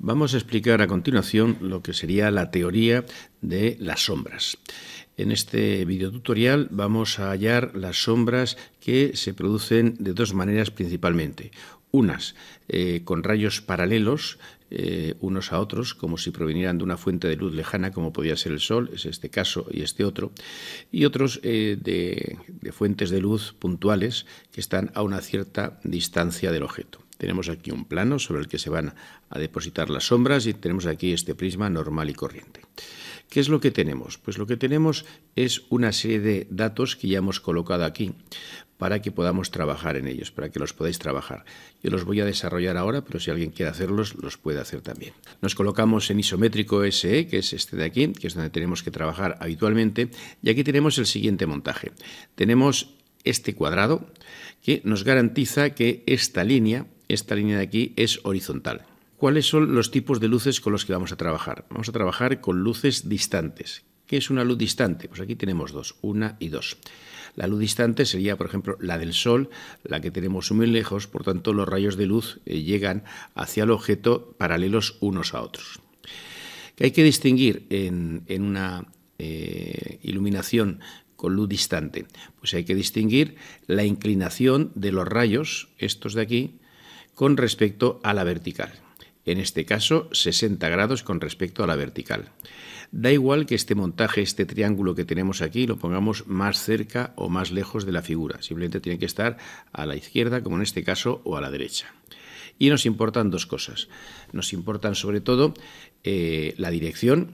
Vamos a explicar a continuación lo que sería la teoría de las sombras. En este videotutorial vamos a hallar las sombras que se producen de dos maneras principalmente. Unas eh, con rayos paralelos, eh, unos a otros, como si provinieran de una fuente de luz lejana, como podía ser el Sol, es este caso y este otro, y otros eh, de fuentes de luz puntuales que están a una cierta distancia del objeto. Tenemos aquí un plano sobre el que se van a depositar las sombras y tenemos aquí este prisma normal y corriente. ¿Qué es lo que tenemos? Pues lo que tenemos es una serie de datos que ya hemos colocado aquí para que podamos trabajar en ellos, para que los podáis trabajar. Yo los voy a desarrollar ahora, pero si alguien quiere hacerlos, los puede hacer también. Nos colocamos en isométrico SE, que es este de aquí, que es donde tenemos que trabajar habitualmente, y aquí tenemos el siguiente montaje. Tenemos este cuadrado que nos garantiza que esta línea esta línea de aquí es horizontal. ¿Cuáles son los tipos de luces con los que vamos a trabajar? Vamos a trabajar con luces distantes. ¿Qué es una luz distante? Pues aquí tenemos dos, una y dos. La luz distante sería, por ejemplo, la del Sol, la que tenemos muy lejos, por tanto los rayos de luz eh, llegan hacia el objeto paralelos unos a otros. ¿Qué hay que distinguir en, una eh, iluminación con luz distante? Pues hay que distinguir la inclinación de los rayos, estos de aquí, con respecto a la vertical. En este caso, 60 grados con respecto a la vertical. Da igual que este montaje, este triángulo que tenemos aquí, lo pongamos más cerca o más lejos de la figura. Simplemente tiene que estar a la izquierda, como en este caso, o a la derecha. Y nos importan dos cosas. Nos importan sobre todo eh, la dirección,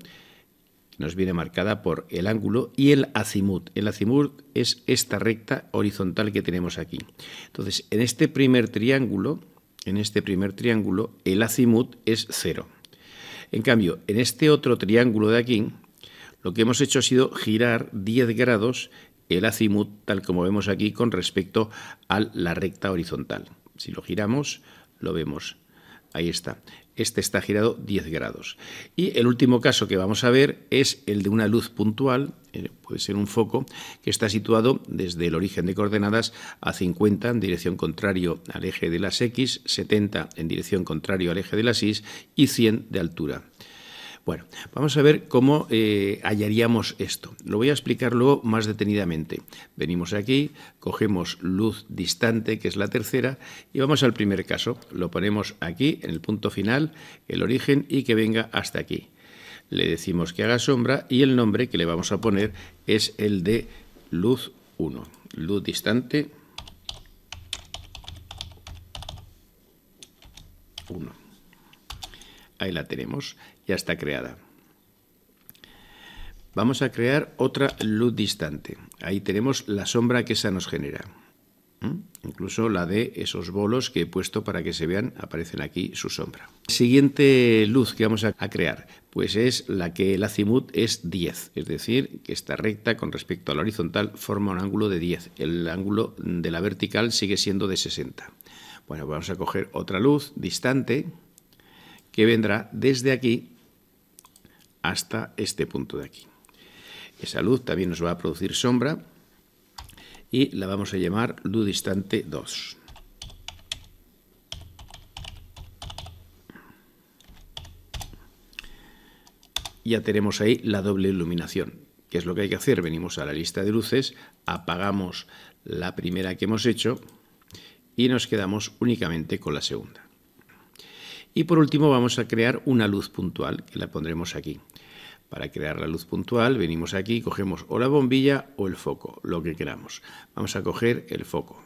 nos viene marcada por el ángulo y el azimut. El azimut es esta recta horizontal que tenemos aquí. Entonces, en este primer triángulo, en este primer triángulo, el azimut es cero. En cambio, en este otro triángulo de aquí, lo que hemos hecho ha sido girar 10 grados el azimut, tal como vemos aquí, con respecto a la recta horizontal. Si lo giramos, lo vemos. Ahí está este está girado 10 grados. Y el último caso que vamos a ver es el de una luz puntual, eh, puede ser un foco, que está situado desde el origen de coordenadas a 50 en dirección contrario al eje de las X, 70 en dirección contrario al eje de las Y y 100 de altura. Bueno, vamos a ver cómo eh, hallaríamos esto. Lo voy a explicar luego más detenidamente. Venimos aquí, cogemos luz distante, que es la tercera, y vamos al primer caso. Lo ponemos aquí, en el punto final, el origen, y que venga hasta aquí. Le decimos que haga sombra y el nombre que le vamos a poner es el de luz 1. Luz distante 1. Ahí la tenemos, ya está creada. Vamos a crear otra luz distante. Ahí tenemos la sombra que esa nos genera. Incluso la de esos bolos que he puesto para que se vean, aparecen aquí su sombra. Siguiente luz que vamos a, crear, pues es la que el azimut es 10, es decir, que esta recta con respecto a la horizontal forma un ángulo de 10. El ángulo de la vertical sigue siendo de 60. Bueno, vamos a coger otra luz distante, que vendrá desde aquí hasta este punto de aquí. Esa luz también nos va a producir sombra y la vamos a llamar luz distante 2. Ya tenemos ahí la doble iluminación. que es lo que hay que hacer? Venimos a la lista de luces, apagamos la primera que hemos hecho y nos quedamos únicamente con la segunda. Y por último vamos a crear una luz puntual, que la pondremos aquí. Para crear la luz puntual venimos aquí, cogemos o la bombilla o el foco, lo que queramos. Vamos a coger el foco.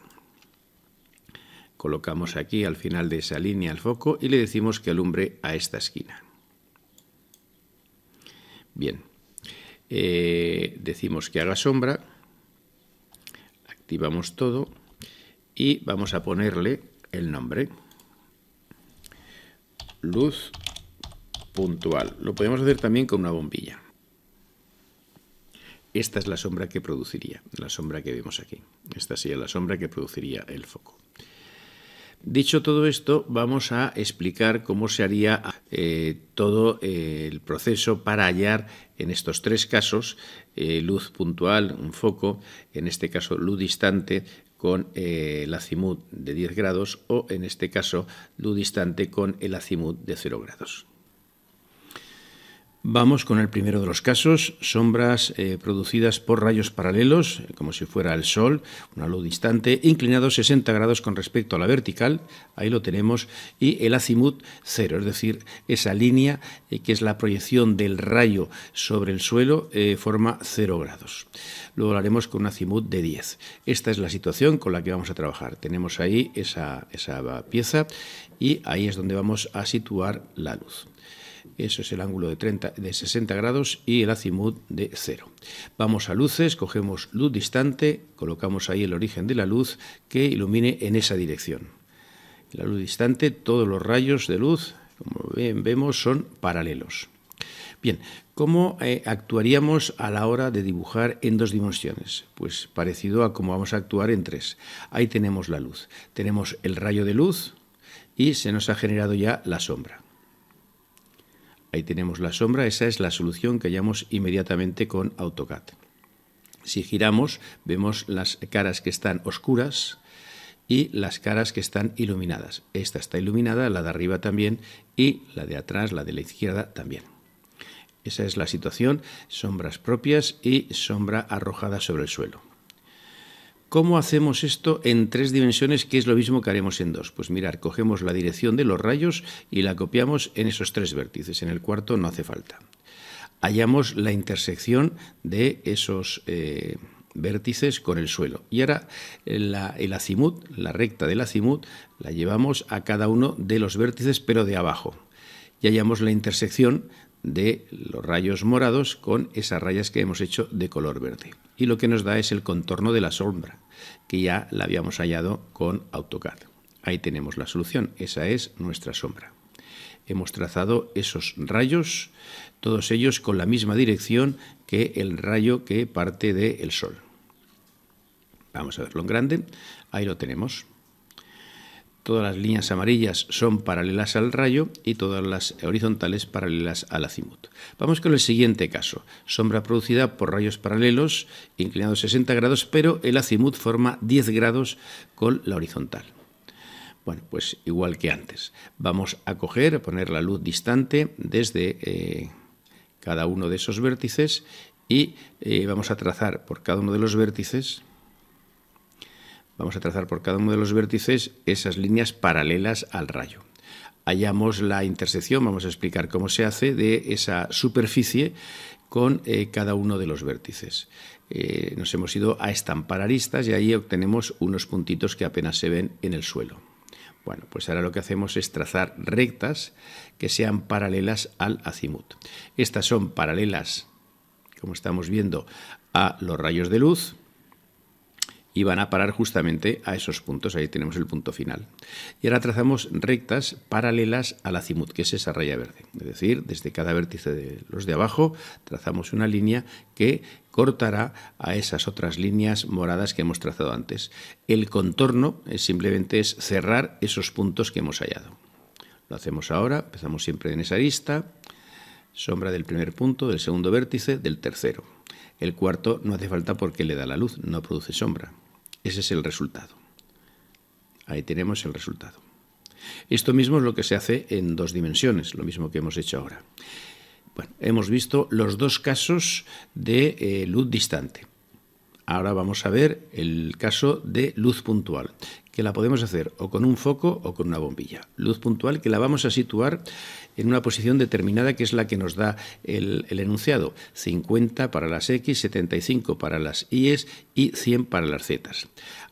Colocamos aquí al final de esa línea el foco y le decimos que alumbre a esta esquina. Bien, eh, decimos que haga sombra, activamos todo y vamos a ponerle el nombre luz puntual. Lo podemos hacer también con una bombilla. Esta es la sombra que produciría, la sombra que vemos aquí. Esta sería la sombra que produciría el foco. Dicho todo esto, vamos a explicar cómo se haría eh, todo eh, el proceso para hallar en estos tres casos, eh, luz puntual, un foco, en este caso luz distante, con eh, el azimut de 10 grados o en este caso distante con el azimut de 0 grados. Vamos con el primero de los casos, sombras eh, producidas por rayos paralelos, eh, como si fuera el Sol, una luz distante, inclinado 60 grados con respecto a la vertical, ahí lo tenemos, y el azimut cero, es decir, esa línea eh, que es la proyección del rayo sobre el suelo forma cero grados. Luego lo haremos con un azimut de 10. Esta es la situación con la que vamos a trabajar. Tenemos ahí esa pieza y ahí es donde vamos a situar la luz eso es el ángulo de, 30, de 60 grados y el azimut de 0. Vamos a luces, cogemos luz distante, colocamos ahí el origen de la luz que ilumine en esa dirección. La luz distante, todos los rayos de luz, como vemos, son paralelos. Bien, ¿cómo eh, actuaríamos a la hora de dibujar en dos dimensiones? Pues parecido a cómo vamos a actuar en tres. Ahí tenemos la luz, tenemos el rayo de luz y se nos ha generado ya la sombra. Ahí tenemos la sombra, esa es la solución que hallamos inmediatamente con AutoCAD. Si giramos, vemos las caras que están oscuras y las caras que están iluminadas. Esta está iluminada, la de arriba también y la de atrás, la de la izquierda también. Esa es la situación, sombras propias y sombra arrojada sobre el suelo. ¿Cómo hacemos esto en tres dimensiones que es lo mismo que haremos en dos? Pues mirar, cogemos la dirección de los rayos y la copiamos en esos tres vértices, en el cuarto no hace falta. Hallamos la intersección de esos... Eh, vértices con el suelo. Y ahora eh, el azimut, la recta del azimut, la llevamos a cada uno de los vértices, pero de abajo. Y hallamos la intersección de los rayos morados con esas rayas que hemos hecho de color verde y lo que nos da es el contorno de la sombra, que ya la habíamos hallado con AutoCAD. Ahí tenemos la solución, esa es nuestra sombra. Hemos trazado esos rayos, todos ellos con la misma dirección que el rayo que parte del sol. Vamos a verlo en grande, ahí lo tenemos. Todas las líneas amarillas son paralelas al rayo y todas las horizontales paralelas al azimut. Vamos con el siguiente caso. Sombra producida por rayos paralelos inclinados 60 grados, pero el azimut forma 10 grados con la horizontal. Bueno, pues igual que antes. Vamos a coger, a poner la luz distante desde eh, cada uno de esos vértices y eh, vamos a trazar por cada uno de los vértices Vamos a trazar por cada uno de los vértices esas líneas paralelas al rayo. Hallamos la intersección, vamos a explicar cómo se hace, de esa superficie con eh, cada uno de los vértices. Eh, nos hemos ido a estampar aristas y ahí obtenemos unos puntitos que apenas se ven en el suelo. Bueno, pues ahora lo que hacemos es trazar rectas que sean paralelas al azimut. Estas son paralelas, como estamos viendo, a los rayos de luz y van a parar justamente a esos puntos. Ahí tenemos el punto final. Y ahora trazamos rectas paralelas la cimut, que es esa raya verde. Es decir, desde cada vértice de los de abajo trazamos una línea que cortará a esas otras líneas moradas que hemos trazado antes. El contorno simplemente es cerrar esos puntos que hemos hallado. Lo hacemos ahora, empezamos siempre en esa arista, sombra del primer punto, del segundo vértice, del tercero. El cuarto no hace falta porque le da la luz, no produce sombra. Ese es el resultado. Ahí tenemos el resultado. Esto mismo es lo que se hace en dos dimensiones, lo mismo que hemos hecho ahora. Bueno, hemos visto los dos casos de eh, luz distante. Ahora vamos a ver el caso de luz puntual, que la podemos hacer o con un foco o con una bombilla. Luz puntual que la vamos a situar en una posición determinada que es la que nos da el, enunciado. 50 para las X, 75 para las Y y 100 para las Z.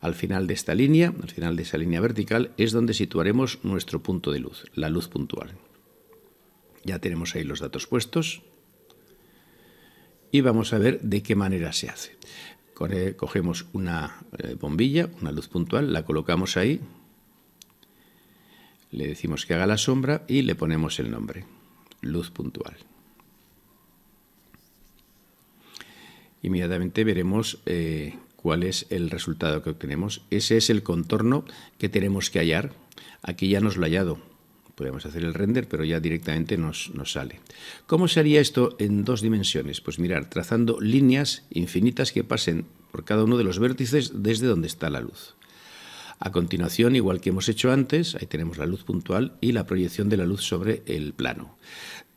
Al final de esta línea, al final de esa línea vertical, es donde situaremos nuestro punto de luz, la luz puntual. Ya tenemos ahí los datos puestos y vamos a ver de qué manera se hace cogemos una eh, bombilla, una luz puntual, la colocamos ahí, le decimos que haga la sombra y le ponemos el nombre, luz puntual. Inmediatamente veremos eh, cuál es el resultado que obtenemos. Ese es el contorno que tenemos que hallar. Aquí ya nos lo ha hallado. Podríamos hacer el render, pero ya directamente nos, nos sale. ¿Cómo se haría esto en dos dimensiones? Pues mirar, trazando líneas infinitas que pasen por cada uno de los vértices desde donde está la luz. A continuación, igual que hemos hecho antes, ahí tenemos la luz puntual y la proyección de la luz sobre el plano.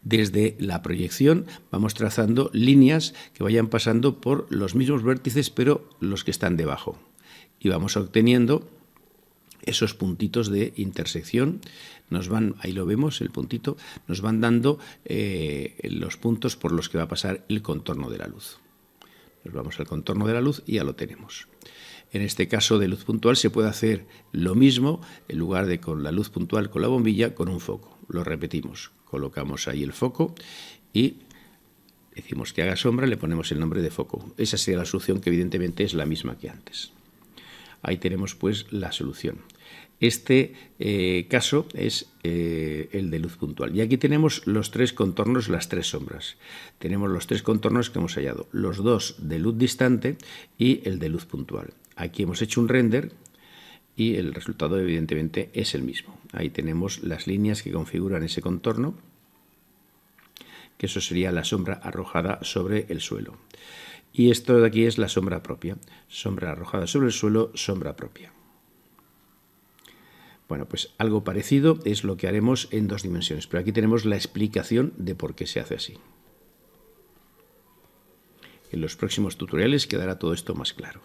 Desde la proyección vamos trazando líneas que vayan pasando por los mismos vértices, pero los que están debajo. Y vamos obteniendo esos puntitos de intersección nos van, ahí lo vemos, el puntito, nos van dando eh, los puntos por los que va a pasar el contorno de la luz. Nos vamos al contorno de la luz y ya lo tenemos. En este caso de luz puntual se puede hacer lo mismo en lugar de con la luz puntual con la bombilla, con un foco. Lo repetimos. Colocamos ahí el foco y decimos que haga sombra, le ponemos el nombre de foco. Esa sería la solución que evidentemente es la misma que antes. Ahí tenemos pues la solución. Este eh, caso es eh, el de luz puntual. Y aquí tenemos los tres contornos, las tres sombras. Tenemos los tres contornos que hemos hallado, los dos de luz distante y el de luz puntual. Aquí hemos hecho un render y el resultado evidentemente es el mismo. Ahí tenemos las líneas que configuran ese contorno, que eso sería la sombra arrojada sobre el suelo. Y esto de aquí es la sombra propia. Sombra arrojada sobre el suelo, sombra propia. Bueno, pues algo parecido es lo que haremos en dos dimensiones, pero aquí tenemos la explicación de por qué se hace así. En los próximos tutoriales quedará todo esto más claro.